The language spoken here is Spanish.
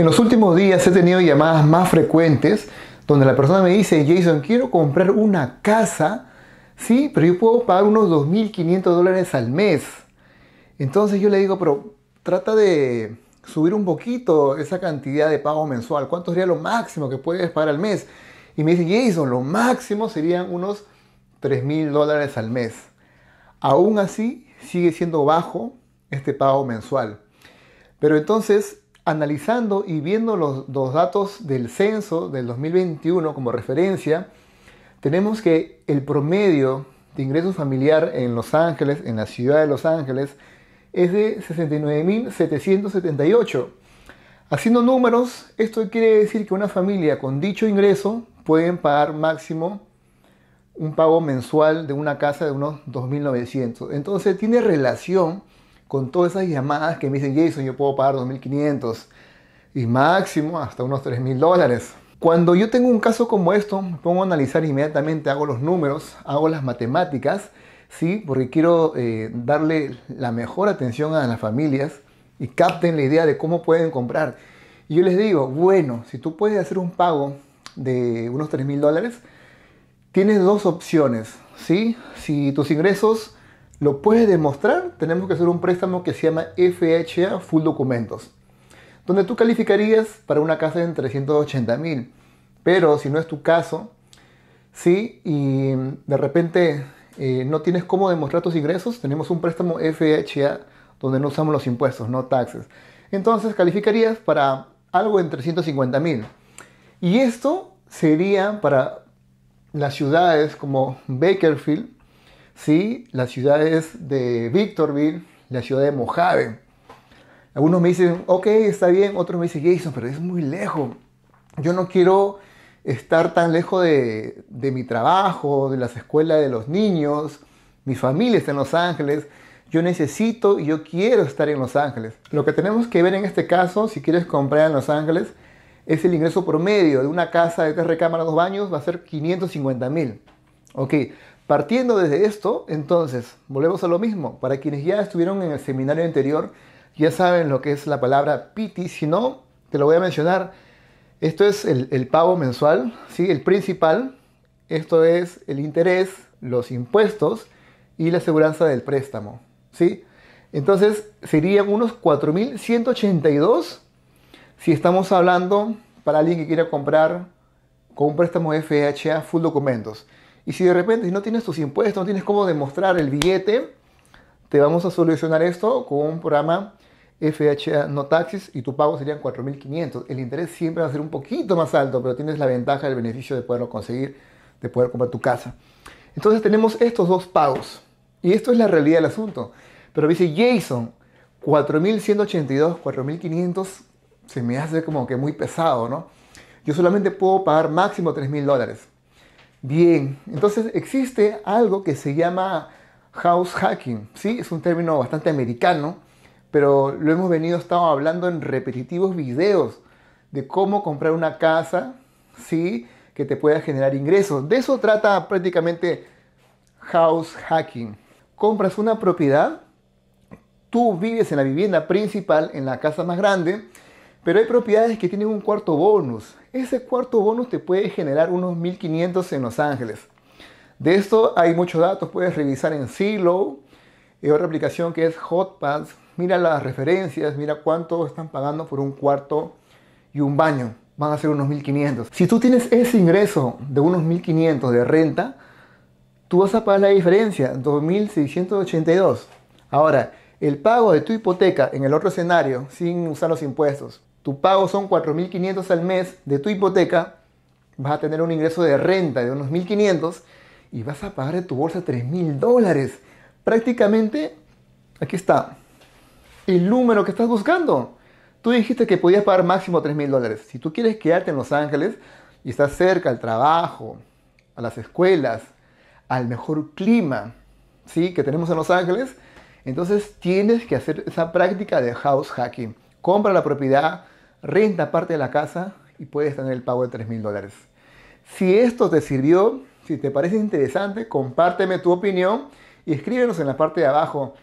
En los últimos días he tenido llamadas más frecuentes donde la persona me dice, Jason, quiero comprar una casa, sí, pero yo puedo pagar unos 2.500 dólares al mes. Entonces yo le digo, pero trata de subir un poquito esa cantidad de pago mensual. ¿Cuánto sería lo máximo que puedes pagar al mes? Y me dice, Jason, lo máximo serían unos 3.000 dólares al mes. Aún así, sigue siendo bajo este pago mensual. Pero entonces analizando y viendo los, dos datos del censo del 2021 como referencia, tenemos que el promedio de ingreso familiar en Los Ángeles, en la ciudad de Los Ángeles, es de 69.778. Haciendo números, esto quiere decir que una familia con dicho ingreso pueden pagar máximo un pago mensual de una casa de unos 2.900. Entonces tiene relación con todas esas llamadas que me dicen, Jason, yo puedo pagar 2.500 y máximo hasta unos 3.000 dólares. Cuando yo tengo un caso como esto, me pongo a analizar e inmediatamente, hago los números, hago las matemáticas, ¿sí? porque quiero eh, darle la mejor atención a las familias y capten la idea de cómo pueden comprar. Y yo les digo, bueno, si tú puedes hacer un pago de unos 3.000 dólares, tienes dos opciones. ¿sí? Si tus ingresos lo puedes demostrar, tenemos que hacer un préstamo que se llama FHA Full Documentos, donde tú calificarías para una casa en 380 mil. Pero si no es tu caso, sí, y de repente eh, no tienes cómo demostrar tus ingresos, tenemos un préstamo FHA donde no usamos los impuestos, no taxes. Entonces calificarías para algo en 350 mil. Y esto sería para las ciudades como Bakerfield, ¿sí? las ciudades de Victorville, la ciudad de Mojave. Algunos me dicen, ok, está bien, otros me dicen, Jason, pero es muy lejos. Yo no quiero estar tan lejos de, mi trabajo, de las escuelas de los niños, mi familia está en Los Ángeles, yo necesito y yo quiero estar en Los Ángeles. Lo que tenemos que ver en este caso, si quieres comprar en Los Ángeles, es el ingreso promedio de una casa de tres recámaras, dos baños, va a ser 550 mil. Ok, Partiendo desde esto, entonces, volvemos a lo mismo. Para quienes ya estuvieron en el seminario anterior, ya saben lo que es la palabra piti, si no, te lo voy a mencionar. Esto es el, pago mensual, ¿sí? el principal, esto es el interés, los impuestos y la aseguranza del préstamo. ¿sí? Entonces serían unos 4.182 si estamos hablando para alguien que quiera comprar con un préstamo FHA full documentos. Y si de repente no tienes tus impuestos, no tienes cómo demostrar el billete, te vamos a solucionar esto con un programa FHA no taxes y tu pago serían 4.500. El interés siempre va a ser un poquito más alto, pero tienes la ventaja, el beneficio de poderlo conseguir, de poder comprar tu casa. Entonces tenemos estos dos pagos. Y esto es la realidad del asunto. Pero dice Jason, 4.182, 4.500 se me hace como que muy pesado, ¿no? Yo solamente puedo pagar máximo 3.000 dólares. Bien, entonces existe algo que se llama house hacking, ¿sí? Es un término bastante americano, pero lo hemos venido estado hablando en repetitivos videos de cómo comprar una casa, ¿sí? Que te pueda generar ingresos. De eso trata prácticamente house hacking. Compras una propiedad, tú vives en la vivienda principal, en la casa más grande, pero hay propiedades que tienen un cuarto bonus. Ese cuarto bonus te puede generar unos 1500 en Los Ángeles. De esto hay muchos datos, puedes revisar en Silo, y eh, otra aplicación que es Hotpads. Mira las referencias, mira cuánto están pagando por un cuarto y un baño. Van a ser unos 1500. Si tú tienes ese ingreso de unos 1500 de renta, tú vas a pagar la diferencia, 2682. Ahora, el pago de tu hipoteca en el otro escenario, sin usar los impuestos, tu pago son 4.500 al mes de tu hipoteca, vas a tener un ingreso de renta de unos 1.500 y vas a pagar de tu bolsa 3.000 dólares. Prácticamente, aquí está, el número que estás buscando. Tú dijiste que podías pagar máximo 3.000 dólares. Si tú quieres quedarte en Los Ángeles y estás cerca al trabajo, a las escuelas, al mejor clima ¿sí? que tenemos en Los Ángeles, entonces tienes que hacer esa práctica de house hacking. Compra la propiedad, renta parte de la casa y puedes tener el pago de 3 mil dólares. Si esto te sirvió, si te parece interesante, compárteme tu opinión y escríbenos en la parte de abajo.